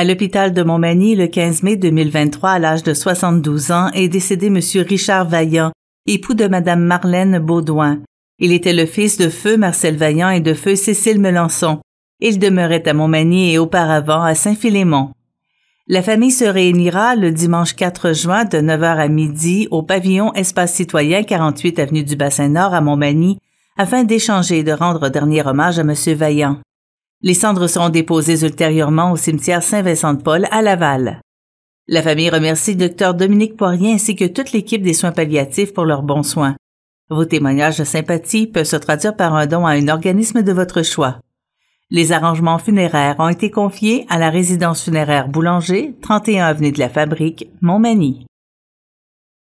À l'hôpital de Montmagny, le 15 mai 2023, à l'âge de 72 ans, est décédé M. Richard Vaillant, époux de Mme Marlène Baudouin. Il était le fils de feu Marcel Vaillant et de feu Cécile Melançon. Il demeurait à Montmagny et auparavant à Saint-Philémon. La famille se réunira le dimanche 4 juin de 9h à midi au pavillon Espace citoyen 48 avenue du Bassin Nord à Montmagny afin d'échanger et de rendre dernier hommage à M. Vaillant. Les cendres seront déposées ultérieurement au cimetière Saint-Vincent-de-Paul à Laval. La famille remercie le docteur Dominique Poirier ainsi que toute l'équipe des soins palliatifs pour leurs bons soins. Vos témoignages de sympathie peuvent se traduire par un don à un organisme de votre choix. Les arrangements funéraires ont été confiés à la résidence funéraire Boulanger, 31 avenue de la Fabrique, Montmagny.